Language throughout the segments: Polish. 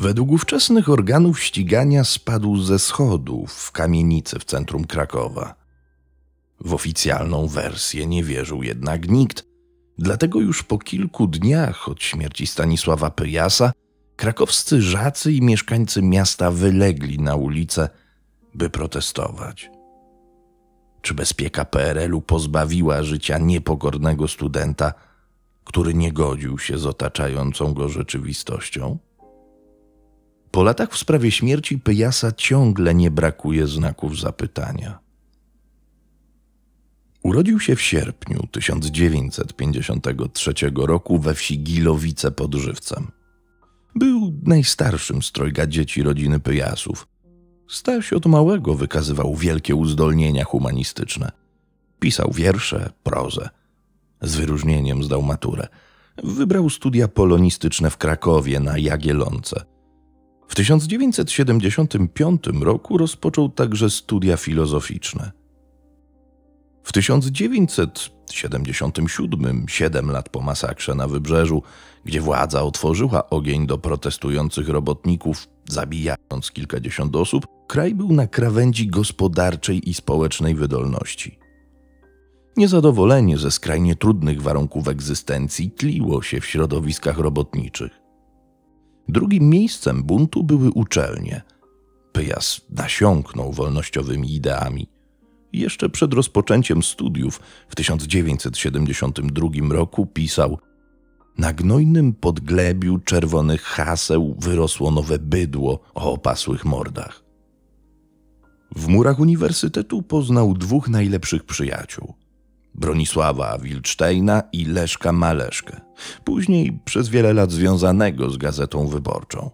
Według ówczesnych organów ścigania spadł ze schodów w kamienicy w centrum Krakowa. W oficjalną wersję nie wierzył jednak nikt, dlatego już po kilku dniach od śmierci Stanisława Pyjasa krakowscy żacy i mieszkańcy miasta wylegli na ulicę, by protestować. Czy bezpieka PRL-u pozbawiła życia niepokornego studenta, który nie godził się z otaczającą go rzeczywistością? Po latach w sprawie śmierci Pyjasa ciągle nie brakuje znaków zapytania. Urodził się w sierpniu 1953 roku we wsi Gilowice pod Żywcem. Był najstarszym z trojga dzieci rodziny Pyjasów. Staś od małego wykazywał wielkie uzdolnienia humanistyczne. Pisał wiersze, prozę. Z wyróżnieniem zdał maturę. Wybrał studia polonistyczne w Krakowie na Jagielonce – w 1975 roku rozpoczął także studia filozoficzne. W 1977, siedem lat po masakrze na wybrzeżu, gdzie władza otworzyła ogień do protestujących robotników, zabijając kilkadziesiąt osób, kraj był na krawędzi gospodarczej i społecznej wydolności. Niezadowolenie ze skrajnie trudnych warunków egzystencji tliło się w środowiskach robotniczych. Drugim miejscem buntu były uczelnie. Pyjas nasiąknął wolnościowymi ideami. Jeszcze przed rozpoczęciem studiów w 1972 roku pisał Na gnojnym podglebiu czerwonych haseł wyrosło nowe bydło o opasłych mordach. W murach uniwersytetu poznał dwóch najlepszych przyjaciół – Bronisława Wilcztejna i Leszka Maleszkę, później przez wiele lat związanego z Gazetą Wyborczą.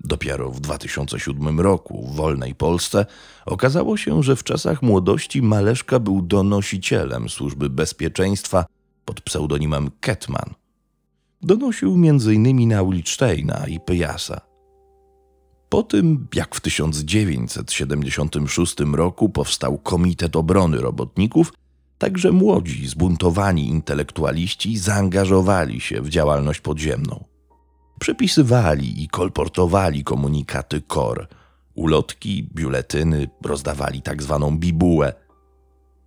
Dopiero w 2007 roku w wolnej Polsce okazało się, że w czasach młodości Maleszka był donosicielem służby bezpieczeństwa pod pseudonimem Ketman. Donosił m.in. na Ulicztejna i Pyjasa. Po tym, jak w 1976 roku powstał Komitet Obrony Robotników – Także młodzi, zbuntowani intelektualiści zaangażowali się w działalność podziemną. Przepisywali i kolportowali komunikaty KOR, ulotki, biuletyny, rozdawali tak zwaną bibułę.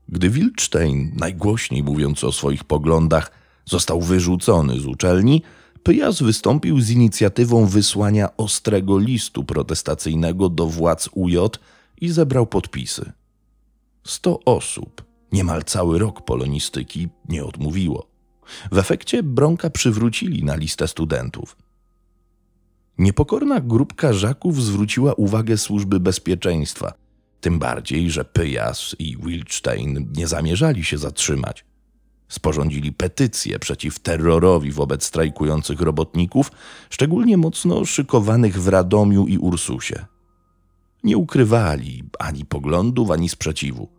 Gdy Wilcztein, najgłośniej mówiąc o swoich poglądach, został wyrzucony z uczelni, Pyjas wystąpił z inicjatywą wysłania ostrego listu protestacyjnego do władz UJ i zebrał podpisy. Sto osób – Niemal cały rok polonistyki nie odmówiło. W efekcie Bronka przywrócili na listę studentów. Niepokorna grupka Żaków zwróciła uwagę służby bezpieczeństwa, tym bardziej, że Pyjas i Wilczstein nie zamierzali się zatrzymać. Sporządzili petycję przeciw terrorowi wobec strajkujących robotników, szczególnie mocno szykowanych w Radomiu i Ursusie. Nie ukrywali ani poglądów, ani sprzeciwu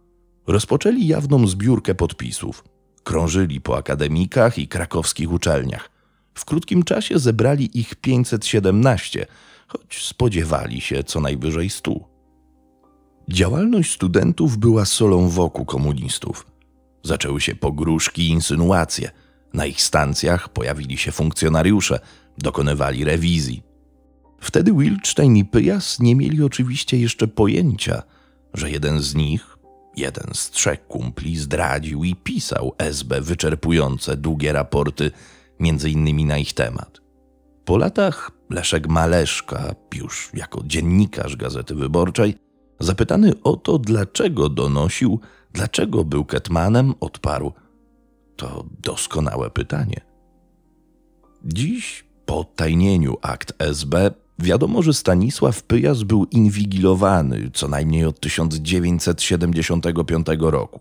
rozpoczęli jawną zbiórkę podpisów. Krążyli po akademikach i krakowskich uczelniach. W krótkim czasie zebrali ich 517, choć spodziewali się co najwyżej 100. Działalność studentów była solą wokół komunistów. Zaczęły się pogróżki i insynuacje. Na ich stancjach pojawili się funkcjonariusze, dokonywali rewizji. Wtedy Wilczstein i Pyjas nie mieli oczywiście jeszcze pojęcia, że jeden z nich Jeden z trzech kumpli zdradził i pisał SB wyczerpujące długie raporty, między innymi na ich temat. Po latach Leszek Maleszka, już jako dziennikarz Gazety Wyborczej, zapytany o to, dlaczego donosił, dlaczego był Ketmanem, odparł: To doskonałe pytanie. Dziś, po tajnieniu akt SB, Wiadomo, że Stanisław Pyjas był inwigilowany co najmniej od 1975 roku.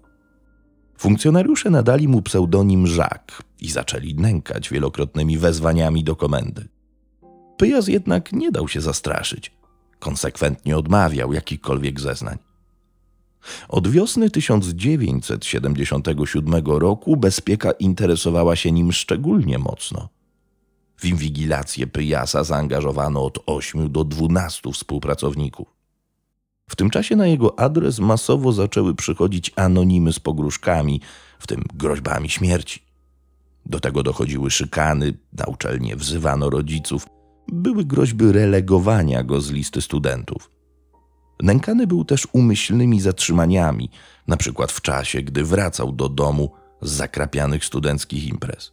Funkcjonariusze nadali mu pseudonim Żak i zaczęli nękać wielokrotnymi wezwaniami do komendy. Pyjas jednak nie dał się zastraszyć. Konsekwentnie odmawiał jakichkolwiek zeznań. Od wiosny 1977 roku bezpieka interesowała się nim szczególnie mocno. W inwigilację Pyjasa zaangażowano od 8 do 12 współpracowników. W tym czasie na jego adres masowo zaczęły przychodzić anonimy z pogróżkami, w tym groźbami śmierci. Do tego dochodziły szykany, na uczelnie wzywano rodziców, były groźby relegowania go z listy studentów. Nękany był też umyślnymi zatrzymaniami, na przykład w czasie, gdy wracał do domu z zakrapianych studenckich imprez.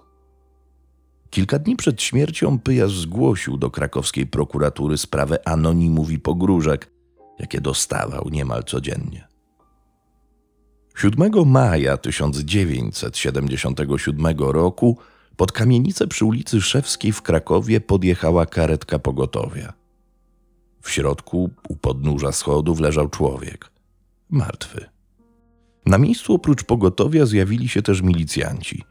Kilka dni przed śmiercią Pyjas zgłosił do krakowskiej prokuratury sprawę anonimów i pogróżek, jakie dostawał niemal codziennie. 7 maja 1977 roku pod kamienicę przy ulicy Szewskiej w Krakowie podjechała karetka pogotowia. W środku, u podnóża schodów, leżał człowiek. Martwy. Na miejscu oprócz pogotowia zjawili się też milicjanci –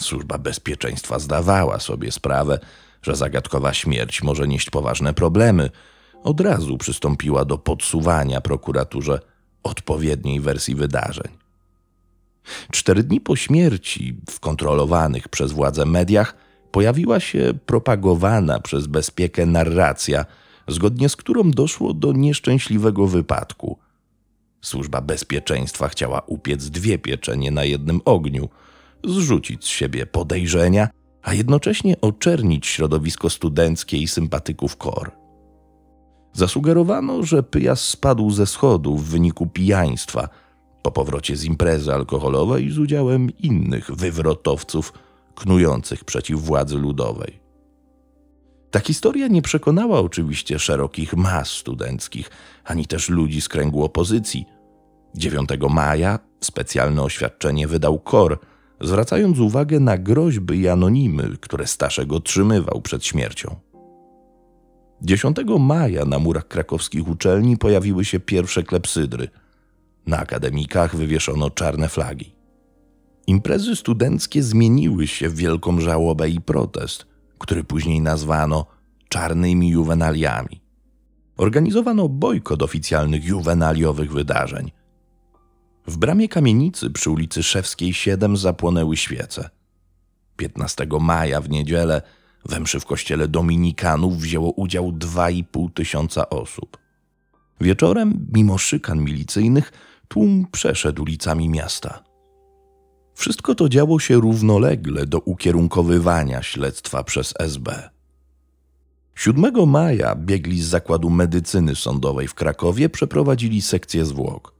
Służba Bezpieczeństwa zdawała sobie sprawę, że zagadkowa śmierć może nieść poważne problemy. Od razu przystąpiła do podsuwania prokuraturze odpowiedniej wersji wydarzeń. Cztery dni po śmierci, w kontrolowanych przez władze mediach, pojawiła się propagowana przez bezpiekę narracja, zgodnie z którą doszło do nieszczęśliwego wypadku. Służba bezpieczeństwa chciała upiec dwie pieczenie na jednym ogniu – zrzucić z siebie podejrzenia, a jednocześnie oczernić środowisko studenckie i sympatyków KOR. Zasugerowano, że Pyjas spadł ze schodu w wyniku pijaństwa po powrocie z imprezy alkoholowej z udziałem innych wywrotowców knujących przeciw władzy ludowej. Ta historia nie przekonała oczywiście szerokich mas studenckich, ani też ludzi z kręgu opozycji. 9 maja specjalne oświadczenie wydał KOR – zwracając uwagę na groźby i anonimy, które Staszek otrzymywał przed śmiercią. 10 maja na murach krakowskich uczelni pojawiły się pierwsze klepsydry. Na akademikach wywieszono czarne flagi. Imprezy studenckie zmieniły się w wielką żałobę i protest, który później nazwano czarnymi juwenaliami. Organizowano bojkot oficjalnych juwenaliowych wydarzeń – w bramie kamienicy przy ulicy Szewskiej 7 zapłonęły świece. 15 maja w niedzielę we mszy w kościele Dominikanów wzięło udział 2,5 tysiąca osób. Wieczorem, mimo szykan milicyjnych, tłum przeszedł ulicami miasta. Wszystko to działo się równolegle do ukierunkowywania śledztwa przez SB. 7 maja biegli z zakładu medycyny sądowej w Krakowie przeprowadzili sekcję zwłok.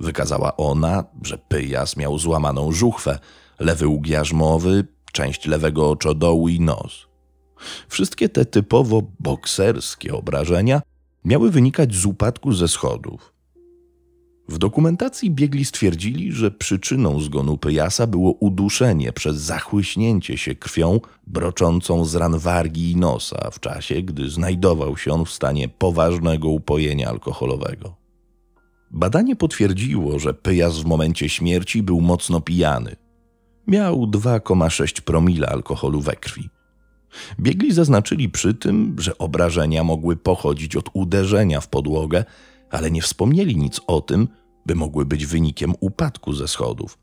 Wykazała ona, że Pyjas miał złamaną żuchwę, lewy łuk jarzmowy, część lewego oczodołu i nos. Wszystkie te typowo bokserskie obrażenia miały wynikać z upadku ze schodów. W dokumentacji biegli stwierdzili, że przyczyną zgonu Pyjasa było uduszenie przez zachłyśnięcie się krwią broczącą z ran wargi i nosa w czasie, gdy znajdował się on w stanie poważnego upojenia alkoholowego. Badanie potwierdziło, że Pyjas w momencie śmierci był mocno pijany. Miał 2,6 promila alkoholu we krwi. Biegli zaznaczyli przy tym, że obrażenia mogły pochodzić od uderzenia w podłogę, ale nie wspomnieli nic o tym, by mogły być wynikiem upadku ze schodów.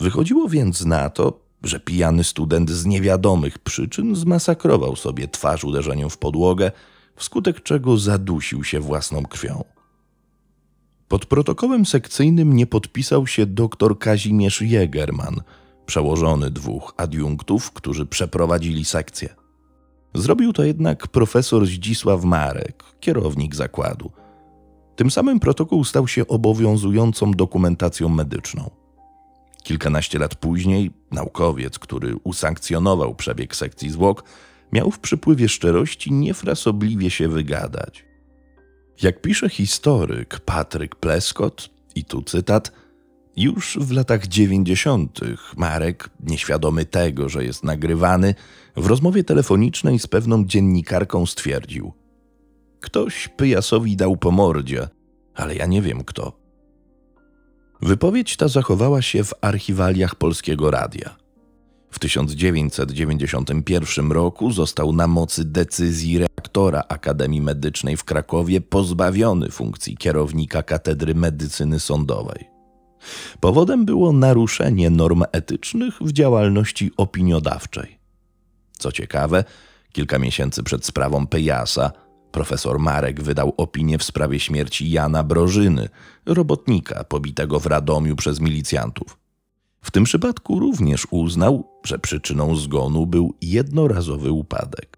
Wychodziło więc na to, że pijany student z niewiadomych przyczyn zmasakrował sobie twarz uderzeniem w podłogę, wskutek czego zadusił się własną krwią. Pod protokołem sekcyjnym nie podpisał się dr Kazimierz Jegerman, przełożony dwóch adiunktów, którzy przeprowadzili sekcję. Zrobił to jednak profesor Zdzisław Marek, kierownik zakładu. Tym samym protokół stał się obowiązującą dokumentacją medyczną. Kilkanaście lat później naukowiec, który usankcjonował przebieg sekcji zwłok, miał w przypływie szczerości niefrasobliwie się wygadać. Jak pisze historyk Patryk Pleskot, i tu cytat, już w latach dziewięćdziesiątych Marek, nieświadomy tego, że jest nagrywany, w rozmowie telefonicznej z pewną dziennikarką stwierdził: Ktoś Pyjasowi dał po mordzie, ale ja nie wiem kto. Wypowiedź ta zachowała się w archiwaliach polskiego radia. W 1991 roku został na mocy decyzji rektora Akademii Medycznej w Krakowie pozbawiony funkcji kierownika Katedry Medycyny Sądowej. Powodem było naruszenie norm etycznych w działalności opiniodawczej. Co ciekawe, kilka miesięcy przed sprawą Pejasa profesor Marek wydał opinię w sprawie śmierci Jana Brożyny, robotnika pobitego w Radomiu przez milicjantów. W tym przypadku również uznał, że przyczyną zgonu był jednorazowy upadek.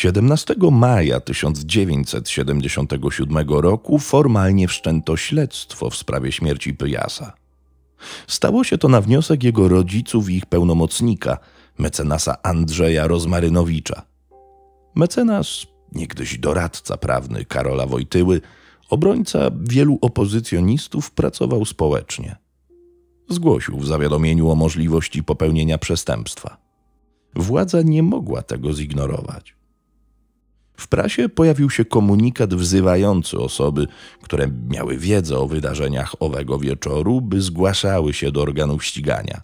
17 maja 1977 roku formalnie wszczęto śledztwo w sprawie śmierci Pyjasa. Stało się to na wniosek jego rodziców i ich pełnomocnika, mecenasa Andrzeja Rozmarynowicza. Mecenas, niegdyś doradca prawny Karola Wojtyły, obrońca wielu opozycjonistów, pracował społecznie. Zgłosił w zawiadomieniu o możliwości popełnienia przestępstwa. Władza nie mogła tego zignorować. W prasie pojawił się komunikat wzywający osoby, które miały wiedzę o wydarzeniach owego wieczoru, by zgłaszały się do organów ścigania.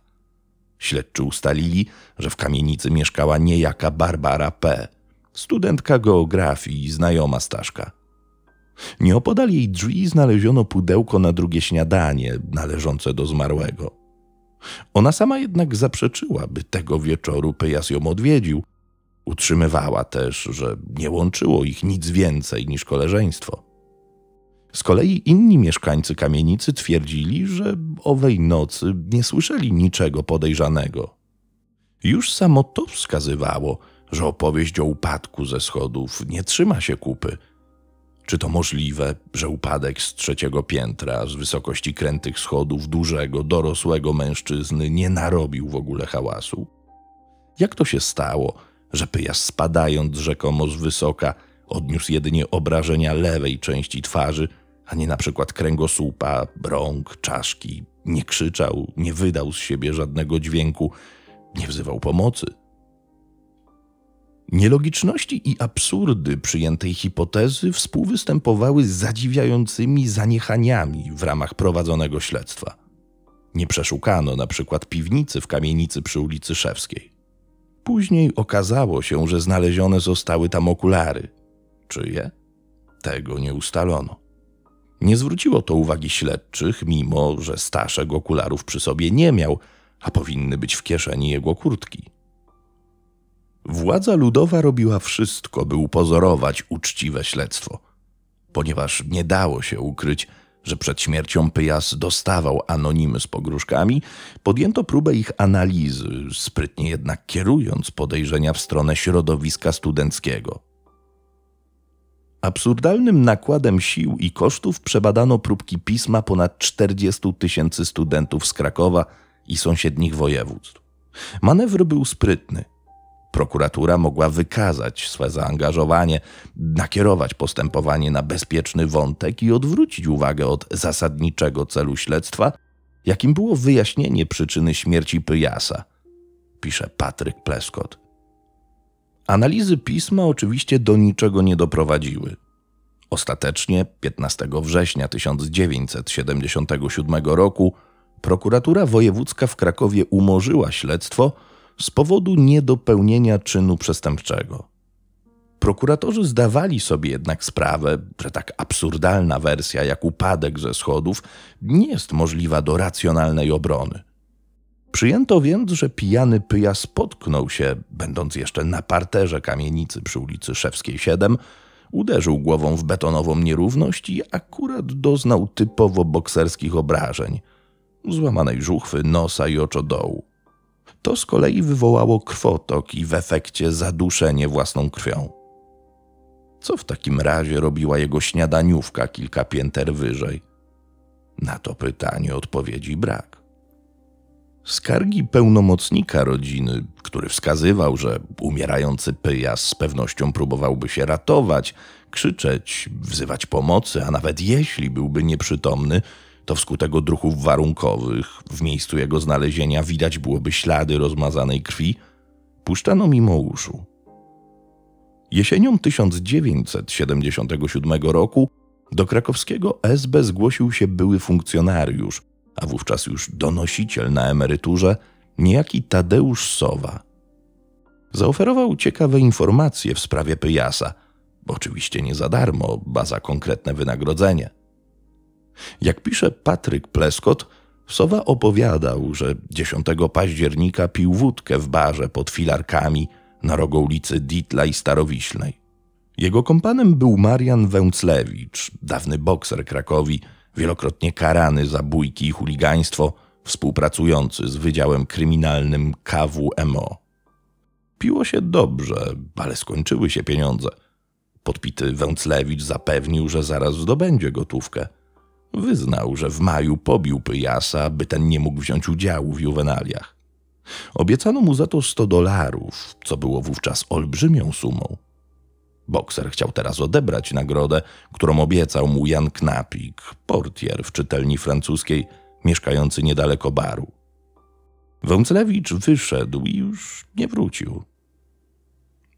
Śledczy ustalili, że w kamienicy mieszkała niejaka Barbara P., studentka geografii i znajoma Staszka. Nieopodal jej drzwi znaleziono pudełko na drugie śniadanie należące do zmarłego. Ona sama jednak zaprzeczyła, by tego wieczoru Pyjas ją odwiedził – Utrzymywała też, że nie łączyło ich nic więcej niż koleżeństwo. Z kolei inni mieszkańcy kamienicy twierdzili, że owej nocy nie słyszeli niczego podejrzanego. Już samo to wskazywało, że opowieść o upadku ze schodów nie trzyma się kupy. Czy to możliwe, że upadek z trzeciego piętra z wysokości krętych schodów dużego, dorosłego mężczyzny nie narobił w ogóle hałasu? Jak to się stało, że Pyjas spadając rzekomo z wysoka odniósł jedynie obrażenia lewej części twarzy, a nie na przykład kręgosłupa, brąk, czaszki. Nie krzyczał, nie wydał z siebie żadnego dźwięku, nie wzywał pomocy. Nielogiczności i absurdy przyjętej hipotezy współwystępowały z zadziwiającymi zaniechaniami w ramach prowadzonego śledztwa. Nie przeszukano na przykład piwnicy w kamienicy przy ulicy Szewskiej. Później okazało się, że znalezione zostały tam okulary. Czyje? Tego nie ustalono. Nie zwróciło to uwagi śledczych, mimo że Staszek okularów przy sobie nie miał, a powinny być w kieszeni jego kurtki. Władza ludowa robiła wszystko, by upozorować uczciwe śledztwo, ponieważ nie dało się ukryć, że przed śmiercią Pyjas dostawał anonimy z pogróżkami, podjęto próbę ich analizy, sprytnie jednak kierując podejrzenia w stronę środowiska studenckiego. Absurdalnym nakładem sił i kosztów przebadano próbki pisma ponad 40 tysięcy studentów z Krakowa i sąsiednich województw. Manewr był sprytny – Prokuratura mogła wykazać swe zaangażowanie, nakierować postępowanie na bezpieczny wątek i odwrócić uwagę od zasadniczego celu śledztwa, jakim było wyjaśnienie przyczyny śmierci Pyjasa, pisze Patryk Pleskot. Analizy pisma oczywiście do niczego nie doprowadziły. Ostatecznie 15 września 1977 roku prokuratura wojewódzka w Krakowie umorzyła śledztwo – z powodu niedopełnienia czynu przestępczego. Prokuratorzy zdawali sobie jednak sprawę, że tak absurdalna wersja jak upadek ze schodów nie jest możliwa do racjonalnej obrony. Przyjęto więc, że pijany Pyja spotknął się, będąc jeszcze na parterze kamienicy przy ulicy Szewskiej 7, uderzył głową w betonową nierówność i akurat doznał typowo bokserskich obrażeń – złamanej żuchwy, nosa i oczodołu. To z kolei wywołało krwotok i w efekcie zaduszenie własną krwią. Co w takim razie robiła jego śniadaniówka kilka pięter wyżej? Na to pytanie odpowiedzi brak. Skargi pełnomocnika rodziny, który wskazywał, że umierający Pyjas z pewnością próbowałby się ratować, krzyczeć, wzywać pomocy, a nawet jeśli byłby nieprzytomny, to wskutek odruchów warunkowych w miejscu jego znalezienia widać byłoby ślady rozmazanej krwi, puszczano mimo uszu. Jesienią 1977 roku do krakowskiego SB zgłosił się były funkcjonariusz, a wówczas już donosiciel na emeryturze, niejaki Tadeusz Sowa. Zaoferował ciekawe informacje w sprawie Pyjasa, oczywiście nie za darmo, ba za konkretne wynagrodzenie – jak pisze Patryk Pleskot, Sowa opowiadał, że 10 października pił wódkę w barze pod filarkami na rogu ulicy Ditla i Starowiślnej. Jego kompanem był Marian Węclewicz, dawny bokser Krakowi, wielokrotnie karany za bójki i chuligaństwo, współpracujący z Wydziałem Kryminalnym KWMO. Piło się dobrze, ale skończyły się pieniądze. Podpity Węclewicz zapewnił, że zaraz zdobędzie gotówkę – Wyznał, że w maju pobił Pyjasa, by ten nie mógł wziąć udziału w juwenaliach. Obiecano mu za to 100 dolarów, co było wówczas olbrzymią sumą. Bokser chciał teraz odebrać nagrodę, którą obiecał mu Jan Knapik, portier w czytelni francuskiej, mieszkający niedaleko baru. Wąclewicz wyszedł i już nie wrócił.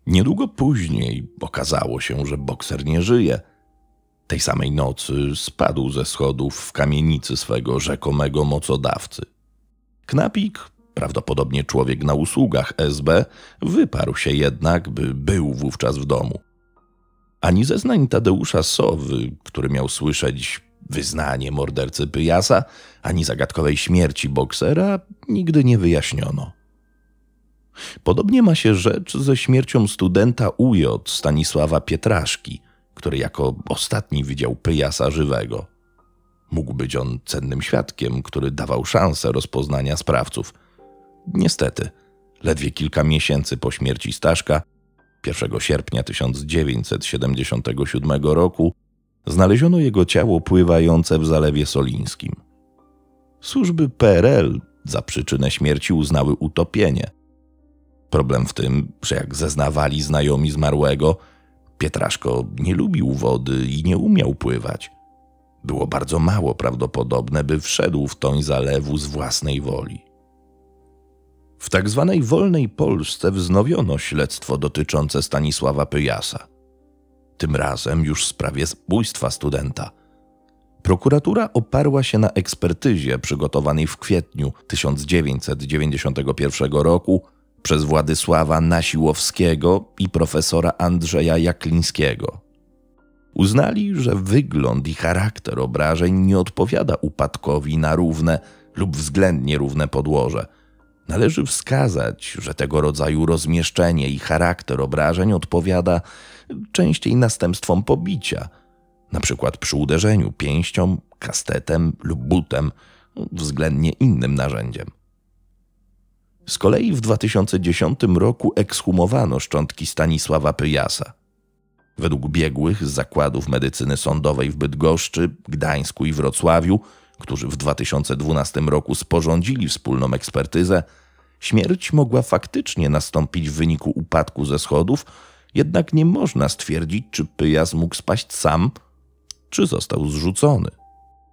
Niedługo później okazało się, że bokser nie żyje – tej samej nocy spadł ze schodów w kamienicy swego rzekomego mocodawcy. Knapik, prawdopodobnie człowiek na usługach SB, wyparł się jednak, by był wówczas w domu. Ani zeznań Tadeusza Sowy, który miał słyszeć wyznanie mordercy Pyjasa, ani zagadkowej śmierci boksera nigdy nie wyjaśniono. Podobnie ma się rzecz ze śmiercią studenta UJ Stanisława Pietraszki – który jako ostatni widział Pyjasa żywego. Mógł być on cennym świadkiem, który dawał szansę rozpoznania sprawców. Niestety, ledwie kilka miesięcy po śmierci Staszka, 1 sierpnia 1977 roku, znaleziono jego ciało pływające w Zalewie Solińskim. Służby PRL za przyczynę śmierci uznały utopienie. Problem w tym, że jak zeznawali znajomi zmarłego – Pietraszko nie lubił wody i nie umiał pływać. Było bardzo mało prawdopodobne, by wszedł w toń zalewu z własnej woli. W tak zwanej wolnej Polsce wznowiono śledztwo dotyczące Stanisława Pyjasa. Tym razem już w sprawie zbójstwa studenta. Prokuratura oparła się na ekspertyzie przygotowanej w kwietniu 1991 roku przez Władysława Nasiłowskiego i profesora Andrzeja Jaklińskiego. Uznali, że wygląd i charakter obrażeń nie odpowiada upadkowi na równe lub względnie równe podłoże. Należy wskazać, że tego rodzaju rozmieszczenie i charakter obrażeń odpowiada częściej następstwom pobicia, np. przy uderzeniu pięścią, kastetem lub butem, względnie innym narzędziem. Z kolei w 2010 roku ekshumowano szczątki Stanisława Pyjasa. Według biegłych z zakładów medycyny sądowej w Bydgoszczy, Gdańsku i Wrocławiu, którzy w 2012 roku sporządzili wspólną ekspertyzę, śmierć mogła faktycznie nastąpić w wyniku upadku ze schodów, jednak nie można stwierdzić, czy Pyjas mógł spaść sam, czy został zrzucony.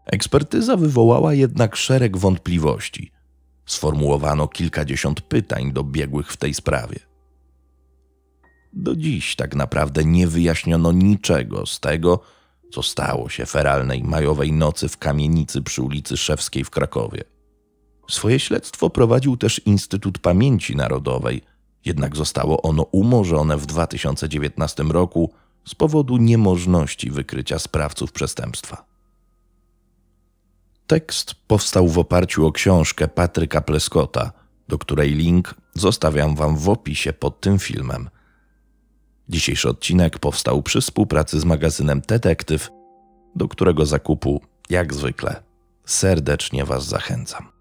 Ekspertyza wywołała jednak szereg wątpliwości. Sformułowano kilkadziesiąt pytań do biegłych w tej sprawie. Do dziś tak naprawdę nie wyjaśniono niczego z tego, co stało się feralnej majowej nocy w kamienicy przy ulicy Szewskiej w Krakowie. Swoje śledztwo prowadził też Instytut Pamięci Narodowej, jednak zostało ono umorzone w 2019 roku z powodu niemożności wykrycia sprawców przestępstwa. Tekst powstał w oparciu o książkę Patryka Pleskota, do której link zostawiam Wam w opisie pod tym filmem. Dzisiejszy odcinek powstał przy współpracy z magazynem Detektyw, do którego zakupu, jak zwykle, serdecznie Was zachęcam.